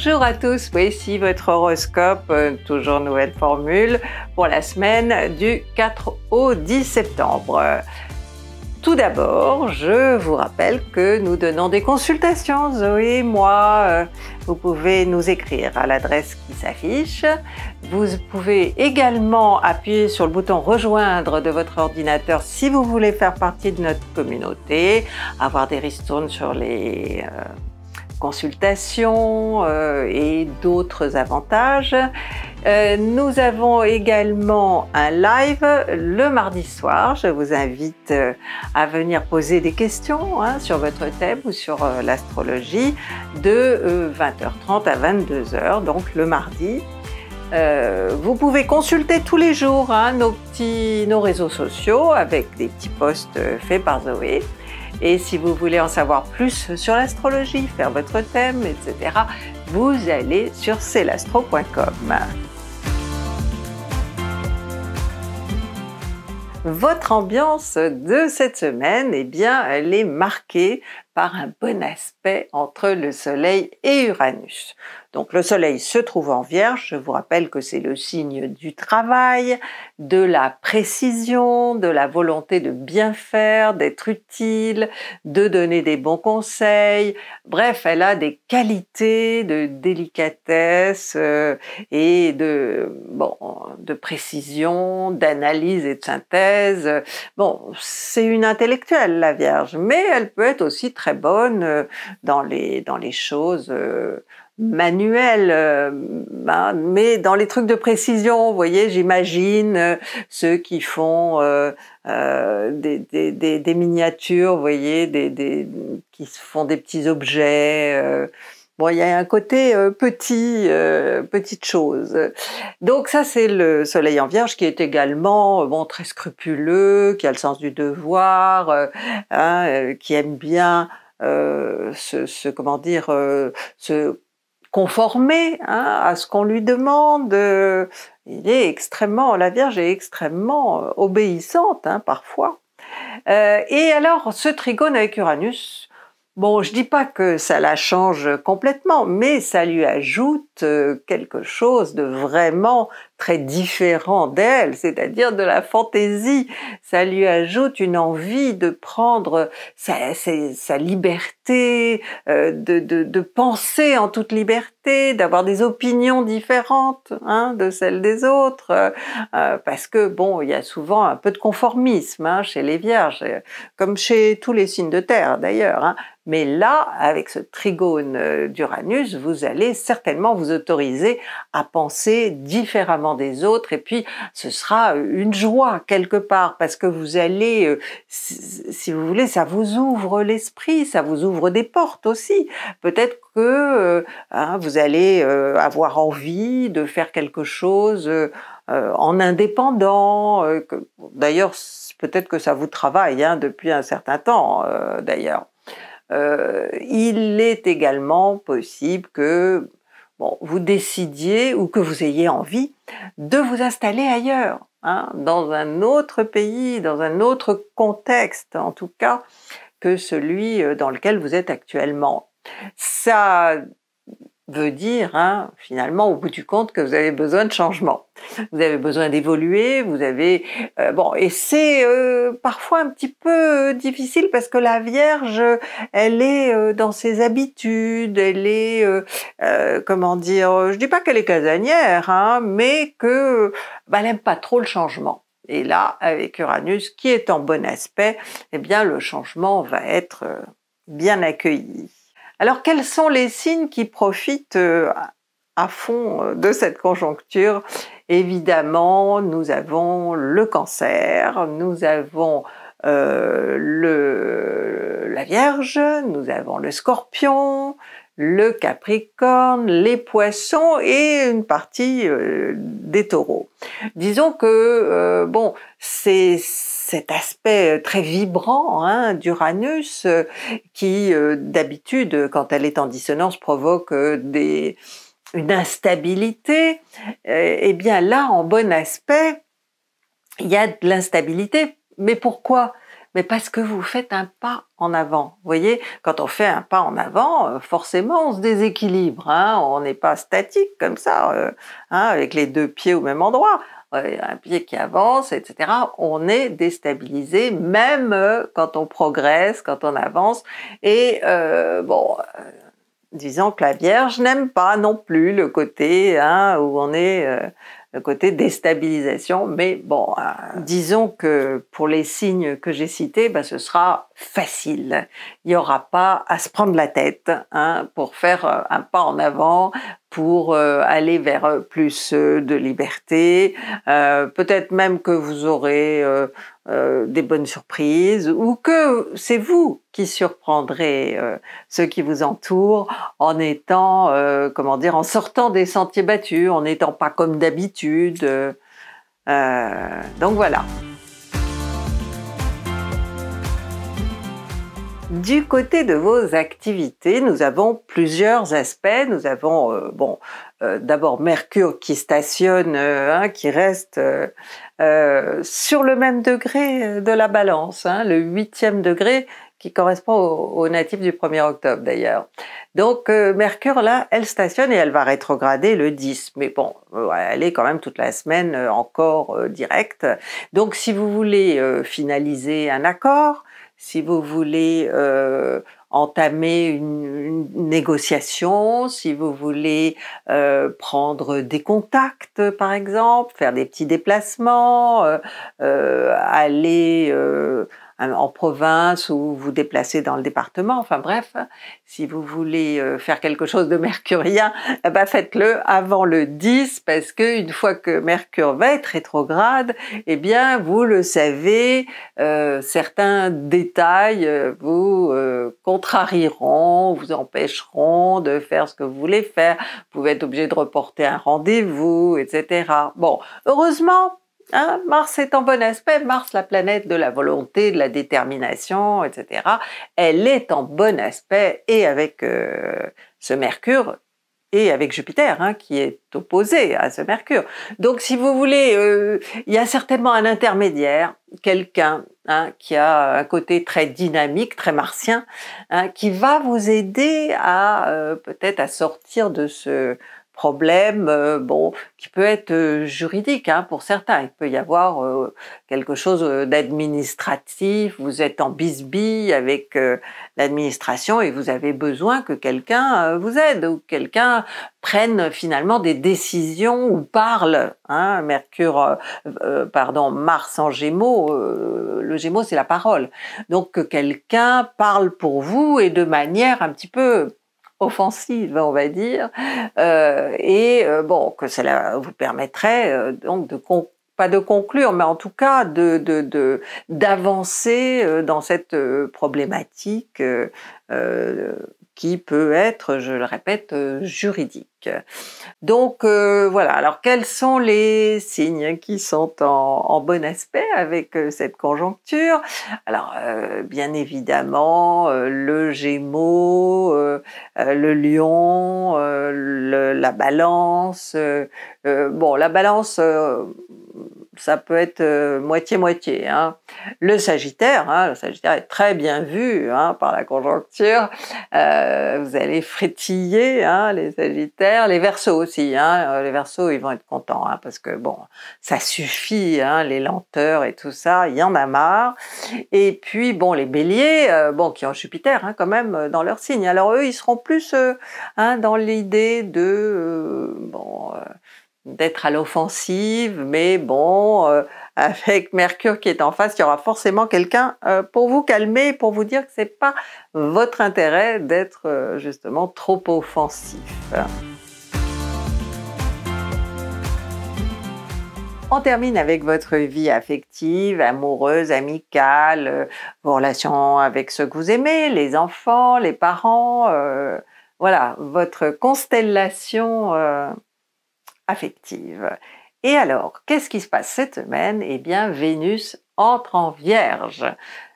Bonjour à tous, voici votre horoscope, euh, toujours nouvelle formule, pour la semaine du 4 au 10 septembre. Tout d'abord, je vous rappelle que nous donnons des consultations, Zoé et moi. Vous pouvez nous écrire à l'adresse qui s'affiche. Vous pouvez également appuyer sur le bouton rejoindre de votre ordinateur si vous voulez faire partie de notre communauté, avoir des ristournes sur les euh, consultations euh, et d'autres avantages. Euh, nous avons également un live le mardi soir. Je vous invite euh, à venir poser des questions hein, sur votre thème ou sur l'astrologie de 20h30 à 22h, donc le mardi. vous pouvez consulter tous les jours hein, nos, nos réseaux sociaux avec des petits posts faits par Zoé. Et si vous voulez en savoir plus sur l'astrologie, faire votre thème, etc., vous allez sur celastro.com. Votre ambiance de cette semaine, eh bien, elle est marquée par un bon aspect entre le Soleil et Uranus. Donc le Soleil se trouve en Vierge, je vous rappelle que c'est le signe du travail, de la précision, de la volonté de bien faire, d'être utile, de donner des bons conseils. Bref, elle a des qualités de délicatesse euh, et de, bon, de précision, d'analyse et de synthèse. Bon, c'est une intellectuelle, la Vierge, mais elle peut être aussi très bonne euh, dans les, dans les choses euh, manuel, euh, hein, mais dans les trucs de précision, vous voyez, j'imagine euh, ceux qui font euh, des, des, des, miniatures, vous voyez, des, qui font des petits objets. bon, il y a un côté petit, petite chose. Donc ça, c'est le Soleil en Vierge qui est également bon très scrupuleux, qui a le sens du devoir, hein, qui aime bien. ce, comment dire ce conformé hein, à ce qu'on lui demande. Euh, il est extrêmement, la Vierge est extrêmement euh, obéissante hein, parfois. Euh, et alors, ce trigone avec Uranus, bon, je dis pas que ça la change complètement, mais ça lui ajoute quelque chose de vraiment très différent d'elle, c'est-à-dire de la fantaisie. Ça lui ajoute une envie de prendre euh, sa, liberté, euh, de, penser en toute liberté, d'avoir des opinions différentes hein, de celles des autres, euh, parce que bon, il y a souvent un peu de conformisme hein, chez les vierges, comme chez tous les signes de terre d'ailleurs. Hein. Mais là, avec ce trigone d'Uranus, vous allez certainement vous autoriser à penser différemment des autres et puis ce sera euh, une joie quelque part parce que vous allez, euh, si vous voulez, ça vous ouvre l'esprit, ça vous ouvre des portes aussi. Peut-être que euh, hein, vous allez avoir envie de faire quelque chose en indépendant. D'ailleurs, peut-être que ça vous travaille hein, depuis un certain temps d'ailleurs. il est également possible que bon, vous décidiez ou que vous ayez envie de vous installer ailleurs, hein, dans un autre pays, dans un autre contexte en tout cas que celui euh, dans lequel vous êtes actuellement. Ça veut dire hein, finalement au bout du compte que vous avez besoin de changement. Vous avez besoin d'évoluer, vous avez euh, bon et c'est euh, parfois un petit peu euh, difficile parce que la Vierge elle est dans ses habitudes, elle est comment dire, je dis pas qu'elle est casanière hein, mais que bah, elle aime pas trop le changement. Et là avec Uranus qui est en bon aspect, eh bien le changement va être bien accueilli. Alors quels sont les signes qui profitent euh, à fond euh, de cette conjoncture Évidemment, nous avons le cancer, nous avons euh, le, la Vierge, nous avons le Scorpion, le Capricorne, les Poissons et une partie des Taureaux. Disons que, euh, bon, c'est cet aspect euh, très vibrant hein, d'Uranus euh, qui, d'habitude, quand elle est en dissonance, provoque des, une instabilité, eh bien là, en bon aspect, il y a de l'instabilité. Mais pourquoi mais parce que vous faites un pas en avant. Vous voyez, quand on fait un pas en avant, euh, forcément on se déséquilibre, hein. on n'est pas statique comme ça, euh, hein, avec les deux pieds au même endroit. un pied qui avance, etc. On est déstabilisé même euh, quand on progresse, quand on avance. Et bon disons que la Vierge n'aime pas non plus le côté hein, où on est le côté déstabilisation. Mais bon, euh, disons que pour les signes que j'ai cités, bah, ce sera facile. Il n'y aura pas à se prendre la tête hein, pour faire euh, un pas en avant pour euh, aller vers euh, plus euh, de liberté. Peut-être même que vous aurez des bonnes surprises ou que c'est vous qui surprendrez ceux qui vous entourent en étant, comment dire, en sortant des sentiers battus, en n'étant pas comme d'habitude. donc voilà. Du côté de vos activités, nous avons plusieurs aspects. Nous avons, euh, bon, euh, d'abord Mercure qui stationne, euh, hein, qui reste sur le même degré de la balance, hein, le huitième degré qui correspond au, au natif du 1er octobre d'ailleurs. Donc Mercure, là, elle stationne et elle va rétrograder le 10. Mais bon, elle est quand même toute la semaine encore directe. Donc si vous voulez finaliser un accord, si vous voulez euh, entamer une, négociation, si vous voulez euh, prendre des contacts par exemple, faire des petits déplacements, euh, aller euh, en province ou vous déplacez dans le département. Enfin bref, si vous voulez euh, faire quelque chose de mercurien, eh ben, faites-le avant le 10 parce que une fois que Mercure va être rétrograde, eh bien vous le savez, euh, certains détails vous contrarieront, vous empêcheront de faire ce que vous voulez faire. Vous pouvez être obligé de reporter un rendez-vous, etc. Bon, heureusement, Hein, Mars est en bon aspect, Mars, la planète de la volonté, de la détermination, etc. Elle est en bon aspect et avec euh, ce Mercure et avec Jupiter, hein, qui est opposé à ce Mercure. Donc, si vous voulez, euh, il y a certainement un intermédiaire, quelqu'un hein, qui a un côté très dynamique, très martien, qui va vous aider à euh, peut-être à sortir de ce problème, euh, bon, qui peut être euh, juridique hein, pour certains. Il peut y avoir euh, quelque chose d'administratif. Vous êtes en bisbille avec l'administration et vous avez besoin que quelqu'un vous aide ou quelqu'un prenne finalement des décisions ou parle. Hein, Mercure, pardon, Mars en Gémeaux. le Gémeaux, c'est la parole. Donc que quelqu'un parle pour vous et de manière un petit peu offensive, on va dire, euh, et euh, bon que cela vous permettrait euh, donc de pas de conclure, mais en tout cas de d'avancer de, dans cette problématique qui peut être, je le répète, juridique. Donc euh, voilà, alors quels sont les signes qui sont en, bon aspect avec euh, cette conjoncture Alors euh, bien évidemment le Gémeaux, le lion, la balance. bon, la balance ça peut être moitié-moitié. Hein. Le Sagittaire, hein, le Sagittaire est très bien vu hein, par la conjoncture. vous allez frétiller, les Sagittaires les Verseaux aussi. Hein. Euh, les Verseaux, ils vont être contents hein, parce que bon, ça suffit, hein, les lenteurs et tout ça, il y en a marre. Et puis bon, les Béliers, euh, bon, qui ont Jupiter quand même euh, dans leur signe. Alors eux, ils seront plus dans l'idée de bon d'être à l'offensive, mais bon, avec Mercure qui est en face, il y aura forcément quelqu'un pour vous calmer, pour vous dire que c'est pas votre intérêt d'être justement trop offensif. On termine avec votre vie affective, amoureuse, amicale, euh, vos relations avec ceux que vous aimez, les enfants, les parents, euh, voilà, votre constellation euh, affective. Et alors, qu'est-ce qui se passe cette semaine Eh bien, Vénus entre en vierge.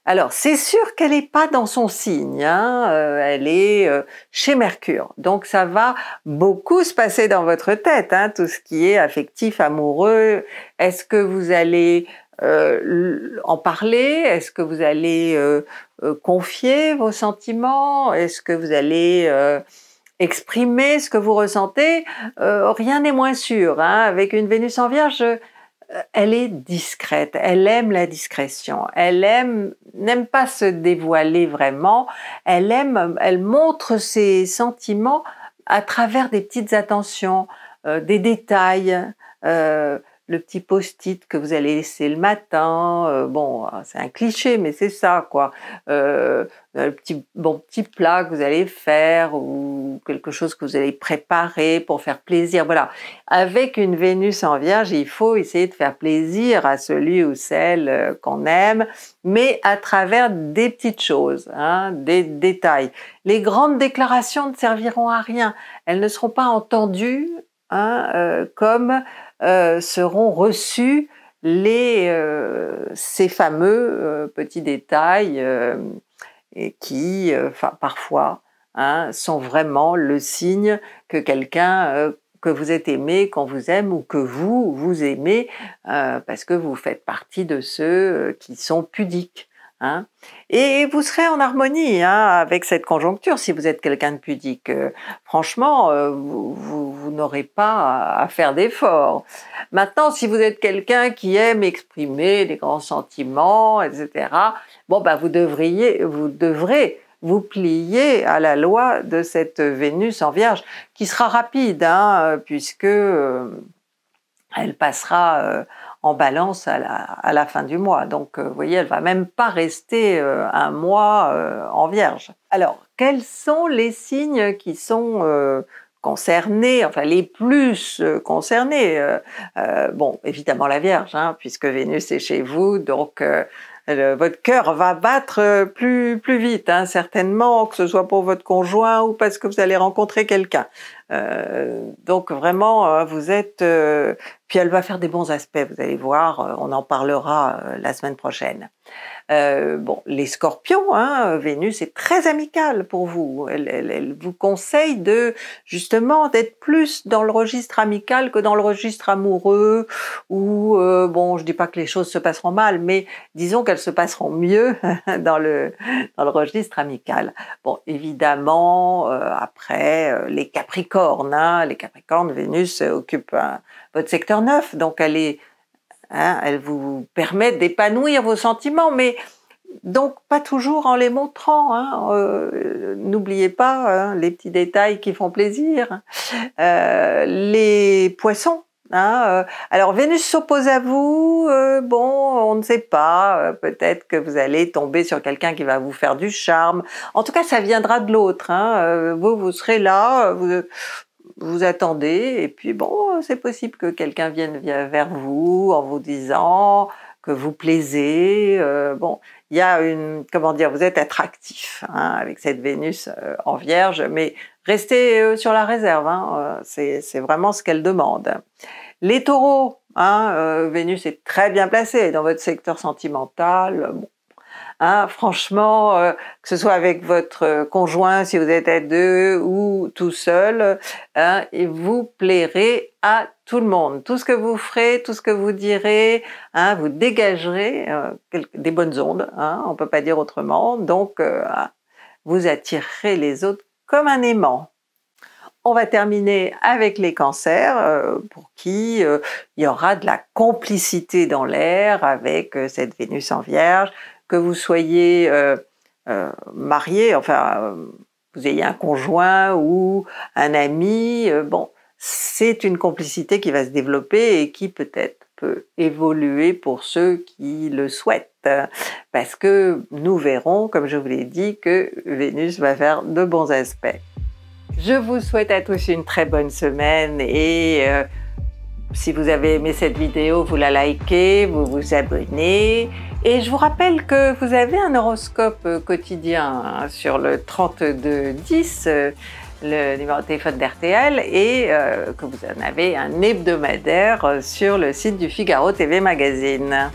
Alors, c'est sûr qu'elle n'est pas dans son signe, hein, euh, elle est euh, chez Mercure. Donc, ça va beaucoup se passer dans votre tête, hein, tout ce qui est affectif, amoureux. Est-ce que vous allez euh, en parler Est-ce que vous allez confier vos sentiments Est-ce que vous allez exprimer ce que vous ressentez Rien n'est moins sûr. Hein. avec une Vénus en Vierge, euh, elle est discrète, elle aime la discrétion, elle aime n'aime pas se dévoiler vraiment, elle aime, elle montre ses sentiments à travers des petites attentions, euh, des détails. Euh, le petit post-it que vous allez laisser le matin. Euh, bon, ah, c'est un cliché, mais c'est ça, quoi. le euh, petit, bon petit plat que vous allez faire ou quelque chose que vous allez préparer pour faire plaisir. Voilà. Avec une Vénus en Vierge, il faut essayer de faire plaisir à celui ou celle euh, qu'on aime, mais à travers des petites choses, hein, des détails. Les grandes déclarations ne serviront à rien. Elles ne seront pas entendues hein, comme euh, seront reçus les, euh, ces fameux euh, petits détails et qui, parfois, hein, sont vraiment le signe que quelqu'un que vous êtes aimé, qu'on vous aime ou que vous vous aimez, parce que vous faites partie de ceux qui sont pudiques. Hein. et vous serez en harmonie hein, avec cette conjoncture si vous êtes quelqu'un de pudique. Euh, franchement, euh, vous, n'aurez pas à, faire d'efforts. Maintenant, si vous êtes quelqu'un qui aime exprimer des grands sentiments, etc., bon, ben, vous, devriez, vous devrez vous plier à la loi de cette Vénus en vierge, qui sera rapide, hein, puisque euh, elle passera en balance à la, fin du mois. Donc, euh, vous voyez, elle va même pas rester euh, un mois euh, en vierge. Alors, quels sont les signes qui sont concernés, enfin les plus concernés Bon, évidemment la Vierge, hein, puisque Vénus est chez vous, donc votre cœur va battre plus plus vite, hein, certainement, que ce soit pour votre conjoint ou parce que vous allez rencontrer quelqu'un. Euh, donc vraiment, euh, vous êtes... Euh, puis elle va faire des bons aspects, vous allez voir, on en parlera la semaine prochaine. bon, les scorpions, hein, Vénus est très amicale pour vous. Elle, vous conseille de justement d'être plus dans le registre amical que dans le registre amoureux, ou bon, je dis pas que les choses se passeront mal, mais disons qu'elles se passeront mieux dans, le, dans le registre amical. Bon, évidemment, après, les capricornes, cornes, hein. Les Capricornes, Vénus euh, occupe votre secteur 9, donc hein, elle, vous permet d'épanouir vos sentiments, mais donc pas toujours en les montrant. Hein. Euh, n'oubliez pas les petits détails qui font plaisir. Euh, les poissons, Hein, euh, alors Vénus s'oppose à vous, euh, bon, on ne sait pas, euh, peut-être que vous allez tomber sur quelqu'un qui va vous faire du charme. En tout cas, ça viendra de l'autre. Hein, vous, vous serez là, vous, vous attendez, et puis bon, c'est possible que quelqu'un vienne vers vous en vous disant que vous plaisez. Euh, bon, il y a une, comment dire, vous êtes attractif hein, avec cette Vénus euh, en Vierge, mais restez euh, sur la réserve. Hein, c'est vraiment ce qu'elle demande. Les Taureaux, hein, Vénus est très bien placée dans votre secteur sentimental. Ah, franchement, euh, que ce soit avec votre euh, conjoint si vous êtes à deux ou tout seul, hein, vous plairez à tout le monde. Tout ce que vous ferez, tout ce que vous direz, hein, vous dégagerez euh, des bonnes ondes. Hein, on ne peut pas dire autrement. Donc, vous attirerez les autres comme un aimant. On va terminer avec les cancers pour qui il y aura de la complicité dans l'air avec cette Vénus en vierge, que vous soyez euh, euh, marié, enfin, euh, vous ayez un conjoint ou un ami, bon, c'est une complicité qui va se développer et qui peut-être peut évoluer pour ceux qui le souhaitent. Parce que nous verrons, comme je vous l'ai dit, que Vénus va faire de bons aspects. Je vous souhaite à tous une très bonne semaine et si vous avez aimé cette vidéo, vous la likez, vous vous abonnez. Et je vous rappelle que vous avez un horoscope euh, quotidien hein, sur le 3210, euh, le numéro de téléphone d'RTL, et euh, que vous en avez un hebdomadaire sur le site du Figaro TV Magazine.